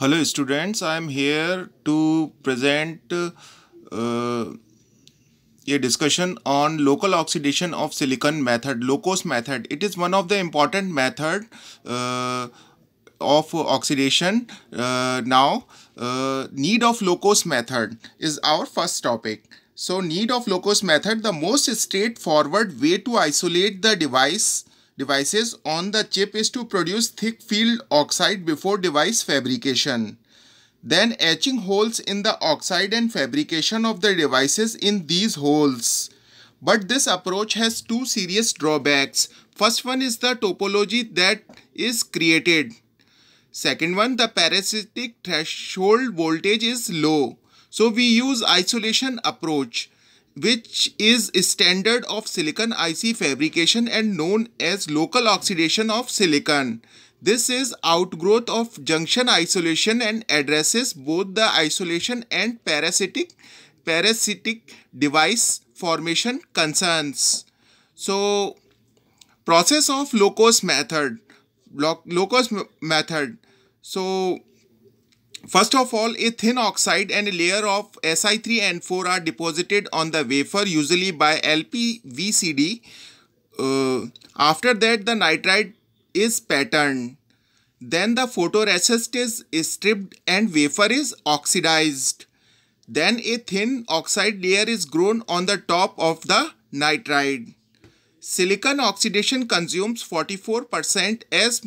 Hello students, I am here to present uh, a discussion on local oxidation of silicon method, LOCOS method. It is one of the important method uh, of oxidation uh, now. Uh, need of LOCOS method is our first topic. So need of LOCOS method, the most straightforward way to isolate the device devices on the chip is to produce thick field oxide before device fabrication. Then etching holes in the oxide and fabrication of the devices in these holes. But this approach has two serious drawbacks. First one is the topology that is created. Second one, the parasitic threshold voltage is low. So we use isolation approach which is standard of silicon IC fabrication and known as local oxidation of silicon. This is outgrowth of junction isolation and addresses both the isolation and parasitic parasitic device formation concerns. So process of locus method, lo locus method. So First of all, a thin oxide and a layer of Si3 and 4 are deposited on the wafer usually by LPVCD. Uh, after that, the nitride is patterned. Then the photoresist is stripped and wafer is oxidized. Then a thin oxide layer is grown on the top of the nitride. Silicon oxidation consumes 44% as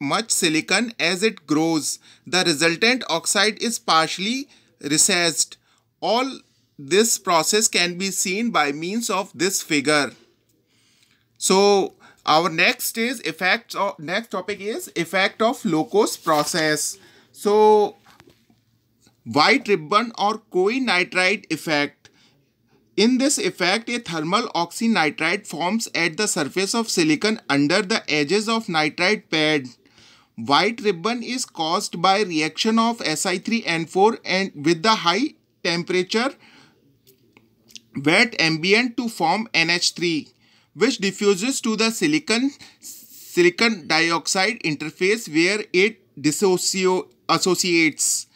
much silicon as it grows. The resultant oxide is partially recessed. All this process can be seen by means of this figure. So our next is effects of next topic is effect of locus process. So white ribbon or coi effect. In this effect, a thermal oxynitride forms at the surface of silicon under the edges of nitrite pad white ribbon is caused by reaction of Si3N4 and with the high temperature wet ambient to form NH3 which diffuses to the silicon silicon dioxide interface where it dissociates.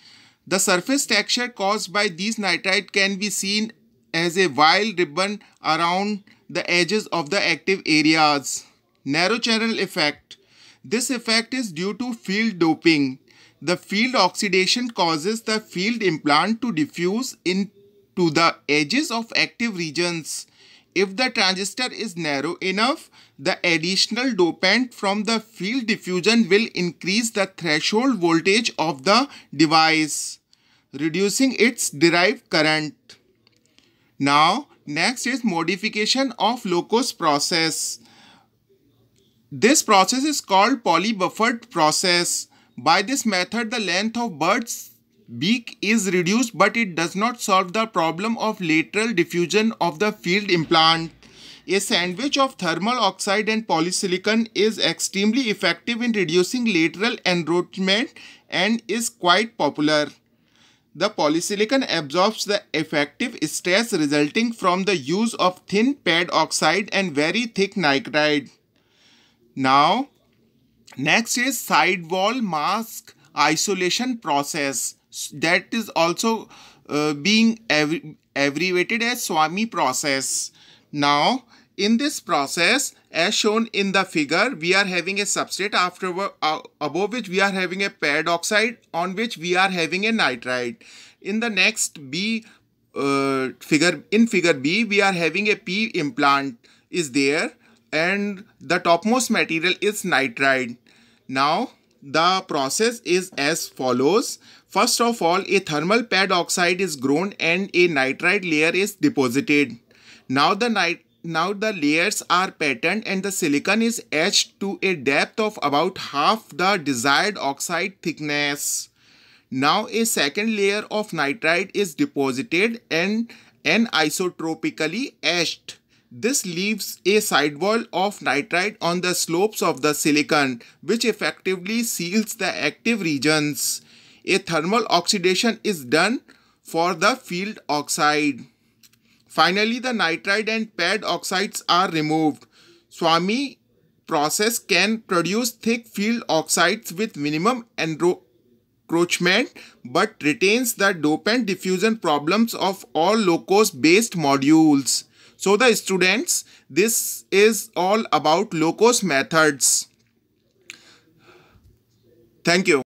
The surface texture caused by these nitride can be seen as a wild ribbon around the edges of the active areas. Narrow channel effect this effect is due to field doping. The field oxidation causes the field implant to diffuse into the edges of active regions. If the transistor is narrow enough, the additional dopant from the field diffusion will increase the threshold voltage of the device, reducing its derived current. Now, next is modification of locus process. This process is called polybuffered process. By this method, the length of bird's beak is reduced but it does not solve the problem of lateral diffusion of the field implant. A sandwich of thermal oxide and polysilicon is extremely effective in reducing lateral enrochment and is quite popular. The polysilicon absorbs the effective stress resulting from the use of thin pad oxide and very thick nitride. Now, next is sidewall mask isolation process that is also uh, being abbreviated as Swami process. Now, in this process, as shown in the figure, we are having a substrate after uh, above which we are having a paired oxide on which we are having a nitride. In the next B uh, figure, in figure B, we are having a P implant is there and the topmost material is nitride. Now the process is as follows. First of all, a thermal pad oxide is grown and a nitride layer is deposited. Now the nit now the layers are patterned and the silicon is etched to a depth of about half the desired oxide thickness. Now a second layer of nitride is deposited and anisotropically etched. This leaves a sidewall of nitride on the slopes of the silicon, which effectively seals the active regions. A thermal oxidation is done for the field oxide. Finally, the nitride and pad oxides are removed. Swami process can produce thick field oxides with minimum encroachment but retains the dopant diffusion problems of all locus based modules. So the students, this is all about locus methods. Thank you.